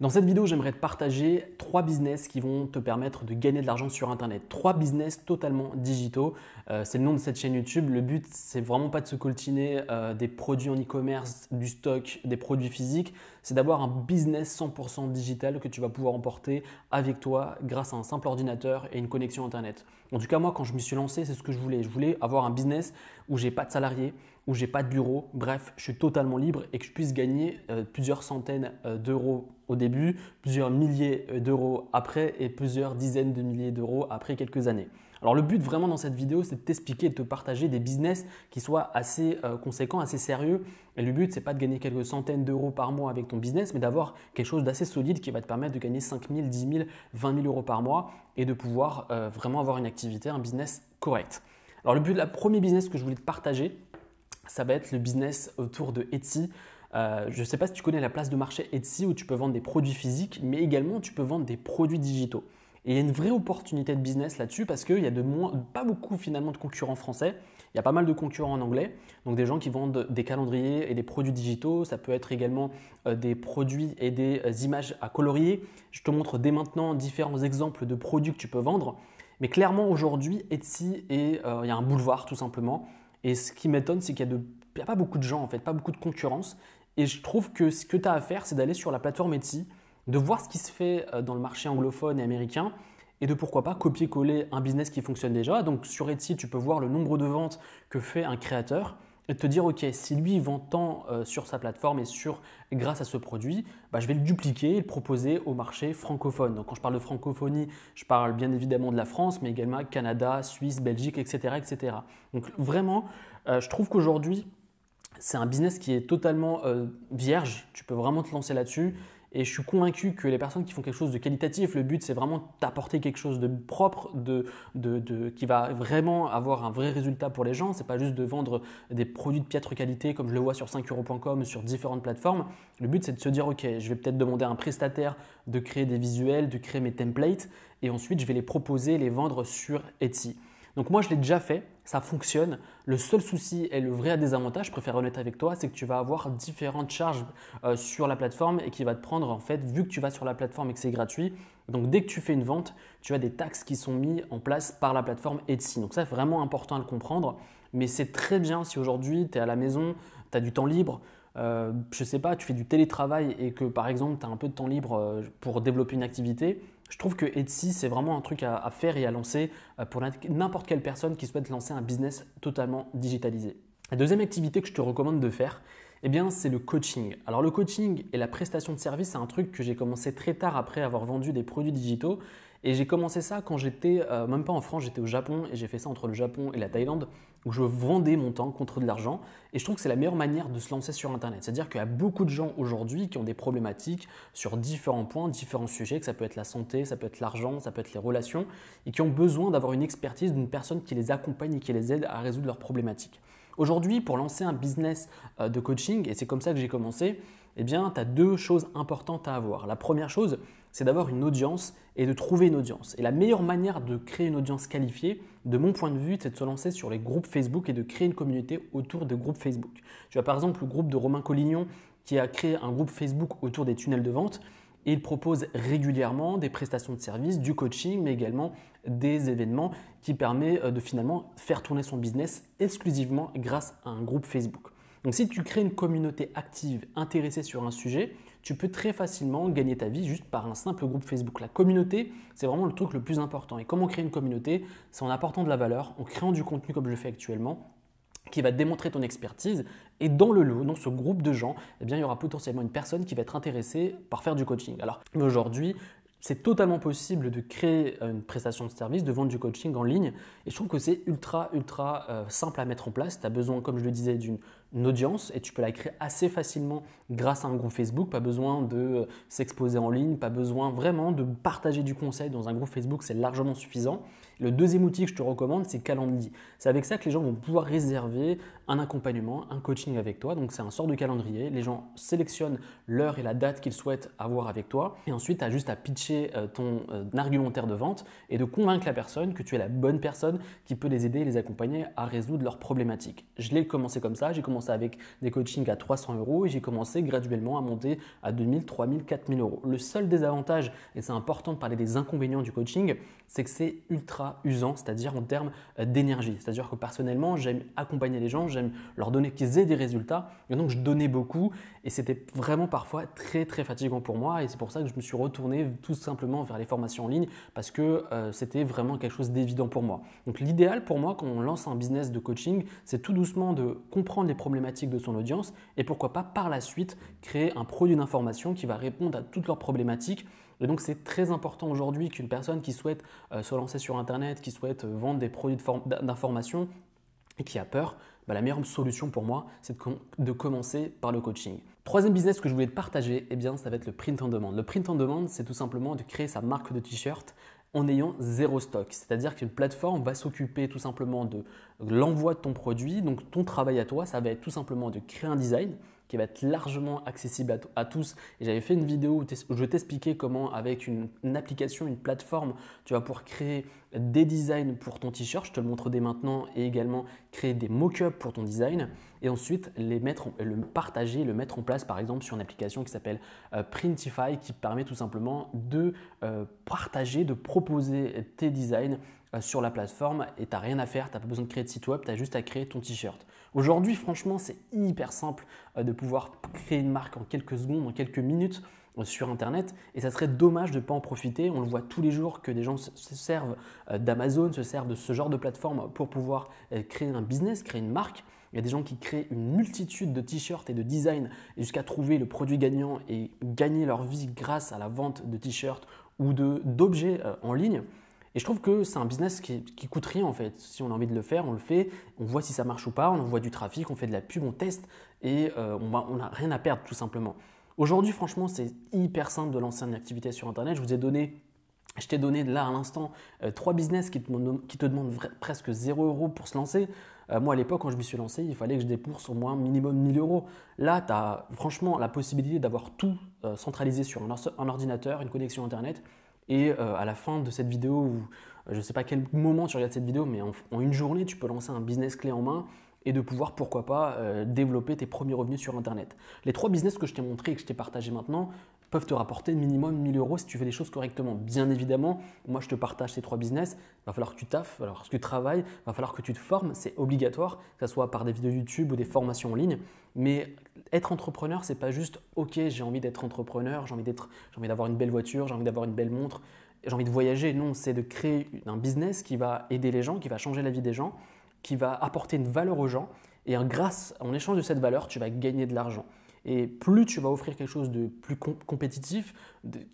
Dans cette vidéo, j'aimerais te partager trois business qui vont te permettre de gagner de l'argent sur Internet. Trois business totalement digitaux. Euh, c'est le nom de cette chaîne YouTube. Le but, c'est vraiment pas de se coltiner euh, des produits en e-commerce, du stock, des produits physiques c'est d'avoir un business 100% digital que tu vas pouvoir emporter avec toi grâce à un simple ordinateur et une connexion Internet. En tout cas, moi, quand je me suis lancé, c'est ce que je voulais. Je voulais avoir un business où j'ai pas de salarié, où j'ai pas de bureau, bref, je suis totalement libre et que je puisse gagner euh, plusieurs centaines euh, d'euros au début, plusieurs milliers euh, d'euros après et plusieurs dizaines de milliers d'euros après quelques années. Alors le but vraiment dans cette vidéo, c'est de t'expliquer, de te partager des business qui soient assez euh, conséquents, assez sérieux. Et le but, c'est pas de gagner quelques centaines d'euros par mois avec ton business, mais d'avoir quelque chose d'assez solide qui va te permettre de gagner 5 000, 10 000, 20 000 euros par mois et de pouvoir euh, vraiment avoir une activité, un business correct. Alors le but, la premier business que je voulais te partager, ça va être le business autour de Etsy. Euh, je ne sais pas si tu connais la place de marché Etsy où tu peux vendre des produits physiques, mais également tu peux vendre des produits digitaux. Et il y a une vraie opportunité de business là-dessus parce qu'il y a de moins, pas beaucoup finalement de concurrents français. Il y a pas mal de concurrents en anglais, donc des gens qui vendent des calendriers et des produits digitaux. Ça peut être également euh, des produits et des euh, images à colorier. Je te montre dès maintenant différents exemples de produits que tu peux vendre. Mais clairement aujourd'hui, Etsy est, euh, il y a un boulevard tout simplement. Et ce qui m'étonne, c'est qu'il n'y a, a, pas beaucoup de gens en fait, pas beaucoup de concurrence. Et je trouve que ce que tu as à faire, c'est d'aller sur la plateforme Etsy de voir ce qui se fait euh, dans le marché anglophone et américain et de pourquoi pas copier-coller un business qui fonctionne déjà. Donc sur Etsy, tu peux voir le nombre de ventes que fait un créateur et te dire, ok, si lui vend tant euh, sur sa plateforme et sur, grâce à ce produit, bah, je vais le dupliquer et le proposer au marché francophone. Donc quand je parle de francophonie, je parle bien évidemment de la France, mais également Canada, Suisse, Belgique, etc. etc. Donc vraiment, euh, je trouve qu'aujourd'hui, c'est un business qui est totalement vierge. Tu peux vraiment te lancer là-dessus. Et je suis convaincu que les personnes qui font quelque chose de qualitatif, le but c'est vraiment d'apporter quelque chose de propre, de, de, qui va vraiment avoir un vrai résultat pour les gens. C'est pas juste de vendre des produits de piètre qualité comme je le vois sur 5euros.com, sur différentes plateformes. Le but c'est de se dire ok, je vais peut-être demander à un prestataire de créer des visuels, de créer mes templates et ensuite je vais les proposer, les vendre sur Etsy. Donc moi je l'ai déjà fait ça fonctionne. Le seul souci et le vrai désavantage, je préfère honnête avec toi, c'est que tu vas avoir différentes charges euh, sur la plateforme et qui va te prendre en fait, vu que tu vas sur la plateforme et que c'est gratuit. Donc dès que tu fais une vente, tu as des taxes qui sont mises en place par la plateforme Etsy. Donc ça, c'est vraiment important à le comprendre. Mais c'est très bien si aujourd'hui tu es à la maison, tu as du temps libre, euh, je sais pas, tu fais du télétravail et que par exemple tu as un peu de temps libre euh, pour développer une activité, je trouve que Etsy, c'est vraiment un truc à, faire et à lancer euh, pour n'importe quelle personne qui souhaite lancer un business totalement digitalisé. La deuxième activité que je te recommande de faire, eh bien, c'est le coaching. Alors le coaching et la prestation de service, c'est un truc que j'ai commencé très tard après avoir vendu des produits digitaux. Et j'ai commencé ça quand j'étais, euh, même pas en France, j'étais au Japon et j'ai fait ça entre le Japon et la Thaïlande où je vendais mon temps contre de l'argent. Et je trouve que c'est la meilleure manière de se lancer sur Internet. C'est-à-dire qu'il y a beaucoup de gens aujourd'hui qui ont des problématiques sur différents points, différents sujets, que ça peut être la santé, ça peut être l'argent, ça peut être les relations, et qui ont besoin d'avoir une expertise d'une personne qui les accompagne et qui les aide à résoudre leurs problématiques. Aujourd'hui, pour lancer un business euh, de coaching, et c'est comme ça que j'ai commencé, eh bien, tu as deux choses importantes à avoir. La première chose, c'est d'avoir une audience et de trouver une audience. Et la meilleure manière de créer une audience qualifiée, de mon point de vue, c'est de se lancer sur les groupes Facebook et de créer une communauté autour des groupes Facebook. Tu as par exemple le groupe de Romain Collignon qui a créé un groupe Facebook autour des tunnels de vente il propose régulièrement des prestations de services, du coaching, mais également des événements qui permettent euh, de finalement faire tourner son business exclusivement grâce à un groupe Facebook. Donc si tu crées une communauté active intéressée sur un sujet, tu peux très facilement gagner ta vie juste par un simple groupe Facebook. La communauté, c'est vraiment le truc le plus important. Et comment créer une communauté C'est en apportant de la valeur, en créant du contenu comme je fais actuellement, qui va démontrer ton expertise. Et dans le lot, dans ce groupe de gens, eh bien, il y aura potentiellement une personne qui va être intéressée par faire du coaching. Alors aujourd'hui, c'est totalement possible de créer une prestation de service, de vendre du coaching en ligne. Et je trouve que c'est ultra, ultra euh, simple à mettre en place. Tu as besoin, comme je le disais, d'une audience et tu peux la créer assez facilement grâce à un groupe Facebook. Pas besoin de euh, s'exposer en ligne, pas besoin vraiment de partager du conseil dans un groupe Facebook, c'est largement suffisant. Le deuxième outil que je te recommande, c'est Calendly. C'est avec ça que les gens vont pouvoir réserver un accompagnement, un coaching avec toi. Donc c'est un sort de calendrier. Les gens sélectionnent l'heure et la date qu'ils souhaitent avoir avec toi. Et ensuite, tu as juste à pitcher euh, ton euh, argumentaire de vente et de convaincre la personne que tu es la bonne personne qui peut les aider et les accompagner à résoudre leurs problématiques. Je l'ai commencé comme ça, j'ai commencé avec des coachings à 300 euros et j'ai commencé graduellement à monter à 2000, 3000, 4000 euros. Le seul désavantage, et c'est important de parler des inconvénients du coaching, c'est que c'est ultra usant, c'est-à-dire en termes euh, d'énergie. C'est-à-dire que personnellement, j'aime accompagner les gens, j'aime leur donner qu'ils aient des résultats. Et donc, je donnais beaucoup et c'était vraiment parfois très, très fatigant pour moi. Et c'est pour ça que je me suis retourné tout simplement vers les formations en ligne parce que euh, c'était vraiment quelque chose d'évident pour moi. Donc, l'idéal pour moi quand on lance un business de coaching, c'est tout doucement de comprendre les problèmes de son audience et pourquoi pas par la suite créer un produit d'information qui va répondre à toutes leurs problématiques. Et donc c'est très important aujourd'hui qu'une personne qui souhaite euh, se lancer sur Internet, qui souhaite euh, vendre des produits d'information et qui a peur, bah, la meilleure solution pour moi, c'est de, commencer par le coaching. Troisième business que je voulais partager, et eh bien, ça va être le print en demand. Le print on demand, c'est tout simplement de créer sa marque de t-shirt en ayant zéro stock. C'est-à-dire qu'une plateforme va s'occuper tout simplement de l'envoi de ton produit. Donc ton travail à toi, ça va être tout simplement de créer un design qui va être largement accessible à, tous. Et j'avais fait une vidéo où, je t'expliquais comment avec une, une, application, une plateforme, tu vas pouvoir créer des designs pour ton t-shirt, je te le montre dès maintenant, et également créer des mock-ups pour ton design, et ensuite les le partager, le mettre en place par exemple sur une application qui s'appelle euh, Printify, qui permet tout simplement de euh, partager, de proposer tes designs euh, sur la plateforme et tu n'as rien à faire, tu n'as pas besoin de créer de site web, tu as juste à créer ton t-shirt. Aujourd'hui, franchement, c'est hyper simple de pouvoir créer une marque en quelques secondes, en quelques minutes sur Internet et ça serait dommage de ne pas en profiter. On le voit tous les jours que des gens se servent euh, d'Amazon, se servent de ce genre de plateforme pour pouvoir euh, créer un business, créer une marque. Il y a des gens qui créent une multitude de t-shirts et de designs jusqu'à trouver le produit gagnant et gagner leur vie grâce à la vente de t-shirts ou d'objets euh, en ligne. Et je trouve que c'est un business qui, coûte rien en fait. Si on a envie de le faire, on le fait, on voit si ça marche ou pas, on voit du trafic, on fait de la pub, on teste et on n'a rien à perdre tout simplement. Aujourd'hui, franchement, c'est hyper simple de lancer une activité sur Internet. Je vous ai donné je t'ai donné là à l'instant euh, trois business qui te, qui demandent presque 0 euros pour se lancer. Euh, moi, à l'époque, quand je me suis lancé, il fallait que je dépourse au moins minimum 1000 euros. Là, tu as franchement la possibilité d'avoir tout euh, centralisé sur un, ordinateur, une connexion Internet. Et à la fin de cette vidéo, je ne sais pas quel moment tu regardes cette vidéo, mais en, une journée, tu peux lancer un business clé en main et de pouvoir, pourquoi pas, euh, développer tes premiers revenus sur Internet. Les trois business que je t'ai montré et que je t'ai partagé maintenant peuvent te rapporter minimum 1000 euros si tu fais les choses correctement. Bien évidemment, moi je te partage ces trois business, il va falloir que tu taffes, il va falloir que tu travailles, il va falloir que tu te formes, c'est obligatoire, que ce soit par des vidéos YouTube ou des formations en ligne. Mais être entrepreneur, c'est pas juste OK, j'ai envie d'être entrepreneur, j'ai envie d'être, j'ai envie d'avoir une belle voiture, j'ai envie d'avoir une belle montre, j'ai envie de voyager. Non, c'est de créer un business qui va aider les gens, qui va changer la vie des gens qui va apporter une valeur aux gens. Et grâce, en échange de cette valeur, tu vas gagner de l'argent. Et plus tu vas offrir quelque chose de plus compétitif,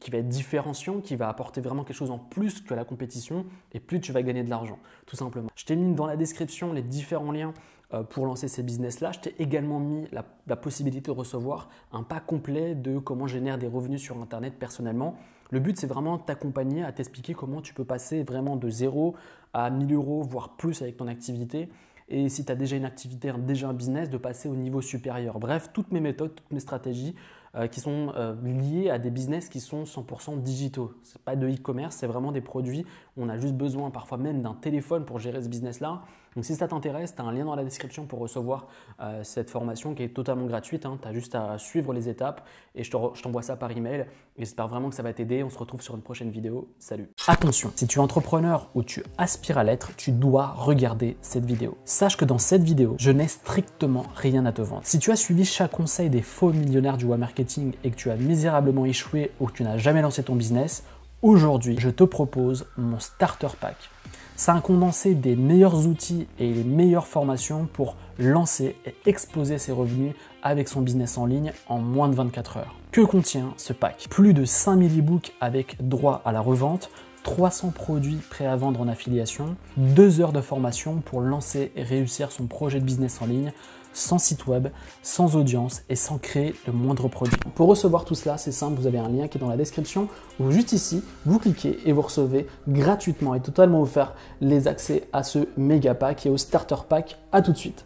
qui va être différenciant, qui va apporter vraiment quelque chose en plus que la compétition, et plus tu vas gagner de l'argent, tout simplement. Je t'ai mis dans la description les différents liens euh, pour lancer ces business-là, je t'ai également mis la, possibilité de recevoir un pas complet de comment génère des revenus sur Internet personnellement. Le but, c'est vraiment t'accompagner à t'expliquer comment tu peux passer vraiment de zéro à 1000 euros, voire plus avec ton activité. Et si tu as déjà une activité, déjà un business, de passer au niveau supérieur. Bref, toutes mes méthodes, toutes mes stratégies euh, qui sont euh, liées à des business qui sont 100% digitaux. Ce n'est pas de e-commerce, c'est vraiment des produits. On a juste besoin parfois même d'un téléphone pour gérer ce business-là. Donc si ça t'intéresse, tu as un lien dans la description pour recevoir euh, cette formation qui est totalement gratuite. Hein. Tu as juste à suivre les étapes et je t'envoie ça par email. J'espère vraiment que ça va t'aider. On se retrouve sur une prochaine vidéo. Salut. Attention, si tu es entrepreneur ou tu aspires à l'être, tu dois regarder cette vidéo. Sache que dans cette vidéo, je n'ai strictement rien à te vendre. Si tu as suivi chaque conseil des faux millionnaires du web marketing et que tu as misérablement échoué ou que tu n'as jamais lancé ton business, aujourd'hui, je te propose mon starter pack c'est un condensé des meilleurs outils et les meilleures formations pour lancer et exposer ses revenus avec son business en ligne en moins de 24 heures. Que contient ce pack Plus de 5000 e-books avec droit à la revente, 300 produits prêts à vendre en affiliation, 2 heures de formation pour lancer et réussir son projet de business en ligne, sans site web, sans audience et sans créer le moindre produit. Pour recevoir tout cela, c'est simple, vous avez un lien qui est dans la description ou juste ici, vous cliquez et vous recevez gratuitement et totalement offert les accès à ce méga pack et au starter pack. À tout de suite.